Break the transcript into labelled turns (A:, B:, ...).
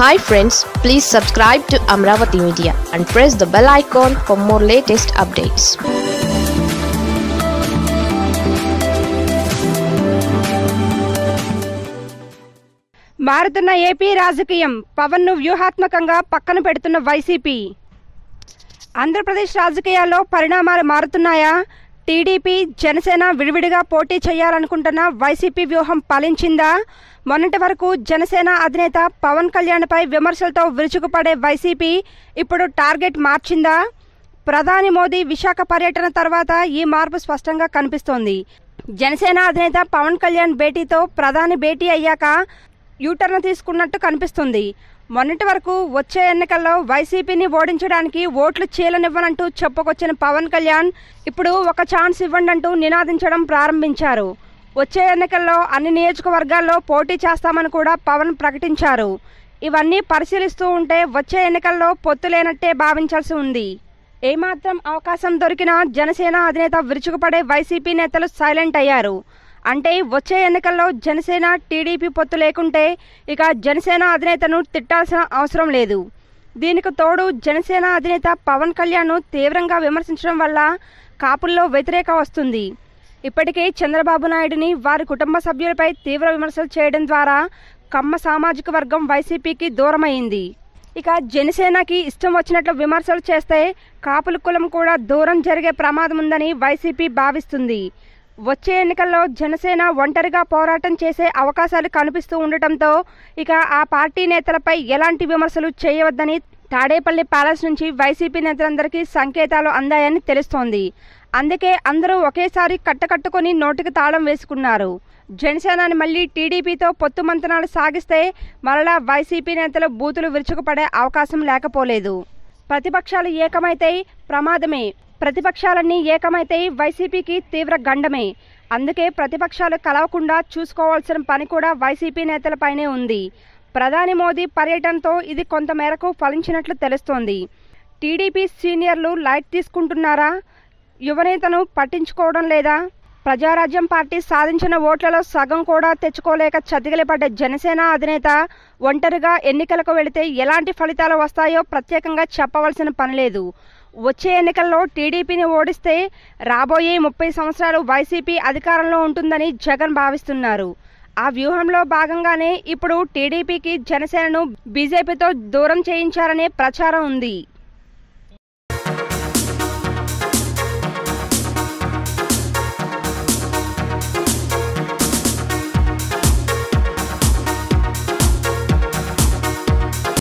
A: hi friends please subscribe to Amaravati media and press the bell icon for more latest updates మారుతున్న AP రాజకీయం పవన్ను వ్యూహాత్మకంగా పక్కన పెడుతున్న వైసీపీ ఆంధ్రప్రదేశ్ రాజకీయాల్లో పరిణామాలు మారుతున్నాయా టీడీపీ జనసేన విడివిడిగా పోటీ చేయాలనుకుంటున్న వైసీపీ వ్యూహం ఫలించిందా మొన్నటి వరకు జనసేన అధినేత పవన్ కళ్యాణ్పై విమర్శలతో విరుచుకుపడే వైసీపీ ఇప్పుడు టార్గెట్ మార్చిందా ప్రధాని మోదీ విశాఖ పర్యటన తర్వాత ఈ మార్పు స్పష్టంగా కనిపిస్తోంది జనసేన అధినేత పవన్ కళ్యాణ్ భేటీతో ప్రధాని భేటీ అయ్యాక యూటర్న్ తీసుకున్నట్టు కనిపిస్తుంది మొన్నటి వరకు వచ్చే ఎన్నికల్లో వైసీపీని ఓడించడానికి ఓట్లు చీలనివ్వనంటూ చెప్పుకొచ్చిన పవన్ కళ్యాణ్ ఇప్పుడు ఒక ఛాన్స్ ఇవ్వండి అంటూ నినాదించడం ప్రారంభించారు వచ్చే ఎన్నికల్లో అన్ని నియోజకవర్గాల్లో పోటీ చేస్తామని కూడా పవన్ ప్రకటించారు ఇవన్నీ పరిశీలిస్తూ ఉంటే వచ్చే ఎన్నికల్లో పొత్తు లేనట్టే భావించాల్సి ఉంది ఏమాత్రం అవకాశం దొరికినా జనసేన అధినేత విరుచుకుపడే వైసీపీ నేతలు సైలెంట్ అయ్యారు అంటే వచ్చే ఎన్నికల్లో జనసేన టీడీపీ పొత్తు లేకుంటే ఇక జనసేన అధినేతను తిట్టాల్సిన అవసరం లేదు దీనికి తోడు జనసేన అధినేత పవన్ కళ్యాణ్ను తీవ్రంగా విమర్శించడం వల్ల కాపుల్లో వ్యతిరేక వస్తుంది ఇప్పటికే చంద్రబాబు నాయుడిని వారి కుటుంబ సభ్యులపై తీవ్ర విమర్శలు చేయడం ద్వారా కమ్మ సామాజిక వర్గం వైసీపీకి దూరమైంది ఇక జనసేనకి ఇష్టం వచ్చినట్లు విమర్శలు చేస్తే కాపుల కులం కూడా దూరం జరిగే ప్రమాదం ఉందని వైసీపీ భావిస్తుంది వచ్చే ఎన్నికల్లో జనసేన ఒంటరిగా పోరాటం చేసే అవకాశాలు కనిపిస్తూ ఉండటంతో ఇక ఆ పార్టీ నేతలపై ఎలాంటి విమర్శలు చేయవద్దని తాడేపల్లి ప్యాలెస్ నుంచి వైసీపీ నేతలందరికీ సంకేతాలు అందాయని తెలుస్తోంది అందుకే అందరూ ఒకేసారి కట్టకట్టుకొని నోటికి తాళం వేసుకున్నారు జనసేనని మళ్ళీ టీడీపీతో పొత్తు మంతనాలు సాగిస్తే మరలా వైసీపీ నేతలు బూతులు విరుచుకుపడే అవకాశం లేకపోలేదు ప్రతిపక్షాలు ఏకమైతే ప్రమాదమే ప్రతిపక్షాలన్నీ ఏకమైతే వైసీపీకి తీవ్ర గండమే అందుకే ప్రతిపక్షాలు కలవకుండా చూసుకోవాల్సిన పని కూడా వైసీపీ నేతలపైనే ఉంది ప్రధాని మోదీ పర్యటనతో ఇది కొంతమేరకు ఫలించినట్లు తెలుస్తోంది టీడీపీ సీనియర్లు లైట్ తీసుకుంటున్నారా యువనేతను పట్టించుకోవడం లేదా ప్రజారాజ్యం పార్టీ సాధించిన ఓట్లలో సగం కూడా తెచ్చుకోలేక చతికిలపడ్డ జనసేన అధినేత ఒంటరిగా ఎన్నికలకు వెళితే ఎలాంటి ఫలితాలు వస్తాయో ప్రత్యేకంగా చెప్పవలసిన పనిలేదు వచ్చే ఎన్నికల్లో టీడీపీని ఓడిస్తే రాబోయే ముప్పై సంవత్సరాలు వైసీపీ అధికారంలో ఉంటుందని జగన్ భావిస్తున్నారు ఆ వ్యూహంలో భాగంగానే ఇప్పుడు టీడీపీకి జనసేనను బీజేపీతో దూరం చేయించారనే ప్రచారం ఉంది